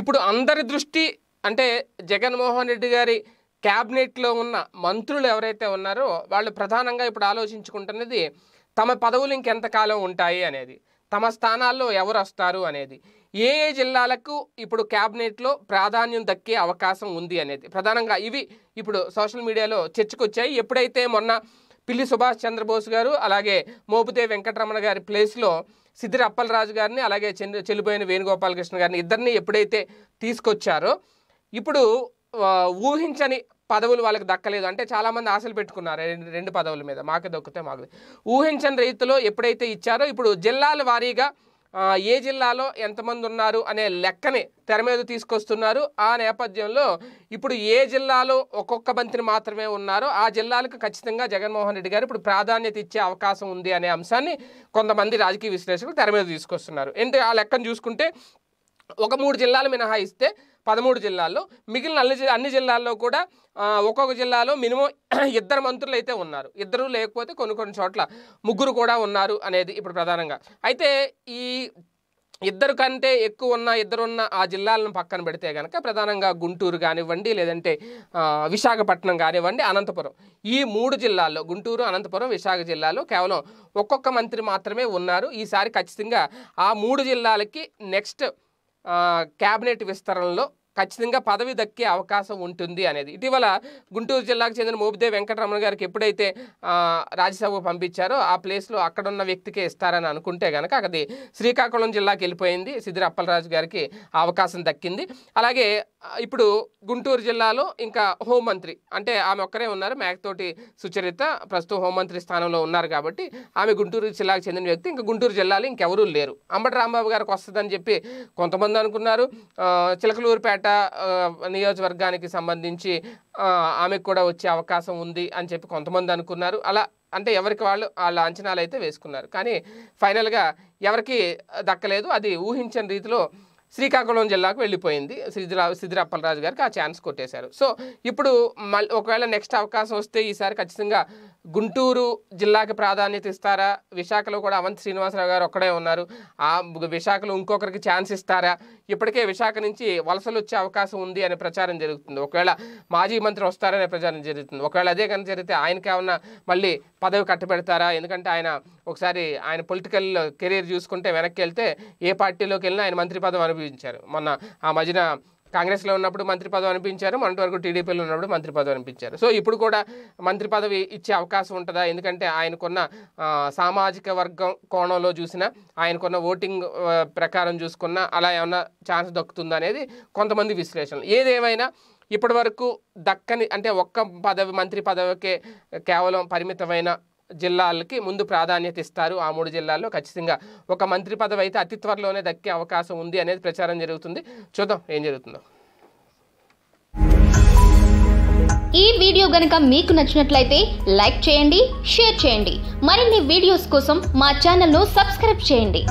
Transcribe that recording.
ఇప్పుడు అందరి దృష్టి అంటే జగన్మోహన్ రెడ్డి గారి క్యాబినెట్లో ఉన్న మంత్రులు ఎవరైతే ఉన్నారో వాళ్ళు ప్రధానంగా ఇప్పుడు ఆలోచించుకుంటున్నది తమ పదవులు ఇంకెంతకాలం ఉంటాయి అనేది తమ స్థానాల్లో ఎవరు వస్తారు అనేది ఏ ఏ జిల్లాలకు ఇప్పుడు క్యాబినెట్లో ప్రాధాన్యం దక్కే అవకాశం ఉంది అనేది ప్రధానంగా ఇవి ఇప్పుడు సోషల్ మీడియాలో చర్చకొచ్చాయి ఎప్పుడైతే మొన్న పిల్లి సుభాష్ చంద్రబోస్ గారు అలాగే మోపుదే వెంకటరమణ గారి ప్లేస్లో సిద్దిరి అప్పలరాజు గారిని అలాగే చెల్లిపోయిన వేణుగోపాలకృష్ణ గారిని ఇద్దరిని ఎప్పుడైతే తీసుకొచ్చారో ఇప్పుడు ఊహించని పదవులు వాళ్ళకి దక్కలేదు అంటే చాలామంది ఆశలు పెట్టుకున్నారు రెండు పదవుల మీద మాకు దొక్కితే మాకు ఊహించని రైతులు ఎప్పుడైతే ఇచ్చారో ఇప్పుడు జిల్లాల వారీగా ఏ జిల్లాలో ఎంతమంది ఉన్నారు అనే లెక్కని తెర మీద తీసుకొస్తున్నారు ఆ నేపథ్యంలో ఇప్పుడు ఏ జిల్లాలో ఒక్కొక్క మంత్రి మాత్రమే ఉన్నారో ఆ జిల్లాలకు ఖచ్చితంగా జగన్మోహన్ రెడ్డి గారు ఇప్పుడు ప్రాధాన్యత ఇచ్చే అవకాశం ఉంది అనే అంశాన్ని కొంతమంది రాజకీయ విశ్లేషకులు తెర మీద తీసుకొస్తున్నారు ఎందుకు ఆ లెక్కను చూసుకుంటే ఒక మూడు జిల్లాలు మినహాయిస్తే పదమూడు జిల్లాల్లో మిగిలిన అన్ని అన్ని జిల్లాల్లో కూడా ఒక్కొక్క జిల్లాలో మినిమం ఇద్దరు మంత్రులు అయితే ఉన్నారు ఇద్దరు లేకపోతే కొన్ని కొన్ని చోట్ల ముగ్గురు కూడా ఉన్నారు అనేది ఇప్పుడు ప్రధానంగా అయితే ఈ ఇద్దరు కంటే ఎక్కువ ఉన్న ఇద్దరున్న ఆ జిల్లాలను పక్కన పెడితే కనుక ప్రధానంగా గుంటూరు కానివ్వండి లేదంటే విశాఖపట్నం కానివ్వండి అనంతపురం ఈ మూడు జిల్లాల్లో గుంటూరు అనంతపురం విశాఖ జిల్లాలో కేవలం ఒక్కొక్క మంత్రి మాత్రమే ఉన్నారు ఈసారి ఖచ్చితంగా ఆ మూడు జిల్లాలకి నెక్స్ట్ క్యాబినెట్ విస్తరణలో ఖచ్చితంగా పదవి దక్కే అవకాశం ఉంటుంది అనేది ఇటీవల గుంటూరు జిల్లాకు చెందిన మోపిదేవి వెంకటరమణ గారికి ఎప్పుడైతే రాజ్యసభ పంపించారో ఆ ప్లేస్లో అక్కడున్న వ్యక్తికే ఇస్తారని అనుకుంటే కనుక అది శ్రీకాకుళం జిల్లాకి వెళ్ళిపోయింది సిద్దిరి గారికి అవకాశం దక్కింది అలాగే ఇప్పుడు గుంటూరు జిల్లాలో ఇంకా హోంమంత్రి అంటే ఆమె ఒక్కరే ఉన్నారు మేకతోటి సుచరిత ప్రస్తుతం హోంమంత్రి స్థానంలో ఉన్నారు కాబట్టి ఆమె గుంటూరు జిల్లాకు చెందిన వ్యక్తి ఇంకా గుంటూరు జిల్లాలో ఇంకెవరూ లేరు అంబటి రాంబాబు గారికి వస్తుందని చెప్పి కొంతమంది అనుకున్నారు చిలకలూరుపేట నియోజకవర్గానికి సంబంధించి ఆమెకు కూడా వచ్చే అవకాశం ఉంది అని చెప్పి కొంతమంది అనుకున్నారు అలా అంటే ఎవరికి వాళ్ళు వాళ్ళ అంచనాలు అయితే వేసుకున్నారు కానీ ఫైనల్గా ఎవరికి దక్కలేదు అది ఊహించని రీతిలో శ్రీకాకుళం జిల్లాకు వెళ్ళిపోయింది సిద్ధిరా సిద్ధిరప్పలరాజు గారికి ఆ ఛాన్స్ కొట్టేశారు సో ఇప్పుడు మళ్ళీ ఒకవేళ నెక్స్ట్ అవకాశం వస్తే ఈసారి ఖచ్చితంగా గుంటూరు జిల్లాకి ప్రాధాన్యత ఇస్తారా విశాఖలో కూడా అవంతి శ్రీనివాసరావు గారు ఒక్కడే ఉన్నారు ఆ విశాఖలో ఇంకొకరికి ఛాన్స్ ఇస్తారా ఇప్పటికే విశాఖ నుంచి వలసలు వచ్చే అవకాశం ఉంది అనే ప్రచారం జరుగుతుంది ఒకవేళ మాజీ మంత్రి వస్తారనే ప్రచారం జరుగుతుంది ఒకవేళ అదే కనుక జరిగితే ఆయనకేమన్నా మళ్ళీ పదవి కట్టబెడతారా ఎందుకంటే ఆయన ఒకసారి ఆయన పొలిటికల్ కెరీర్ చూసుకుంటే వెనక్కి వెళ్తే ఏ పార్టీలోకి వెళ్ళినా ఆయన మంత్రి పదవి అనుభవించారు మొన్న ఆ మధ్యన కాంగ్రెస్లో ఉన్నప్పుడు మంత్రి పదవి అనిపించారు మొన్నటి వరకు టీడీపీలో ఉన్నప్పుడు మంత్రి పదవి అనిపించారు సో ఇప్పుడు కూడా మంత్రి పదవి ఇచ్చే అవకాశం ఉంటుందా ఎందుకంటే ఆయనకున్న సామాజిక వర్గం కోణంలో చూసినా ఆయనకున్న ఓటింగ్ ప్రకారం చూసుకున్నా అలా ఏమన్నా ఛాన్స్ దక్కుతుందా అనేది కొంతమంది విశ్లేషణలు ఏదేమైనా ఇప్పటి వరకు దక్కని అంటే ఒక్క పదవి మంత్రి పదవికే కేవలం పరిమితమైన జిల్లాలకి ముందు ప్రాధాన్యత ఇస్తారు ఆ మూడు జిల్లాల్లో ఖచ్చితంగా ఒక మంత్రి పదవి అయితే అతి త్వరలోనే దక్కే అవకాశం ఉంది అనేది ప్రచారం జరుగుతుంది చూద్దాం ఏం జరుగుతుందో ఈ వీడియో గనక మీకు నచ్చినట్లయితే లైక్ చేయండి షేర్ చేయండి మరిన్ని వీడియోస్ కోసం మా ఛానల్ను సబ్స్క్రైబ్ చేయండి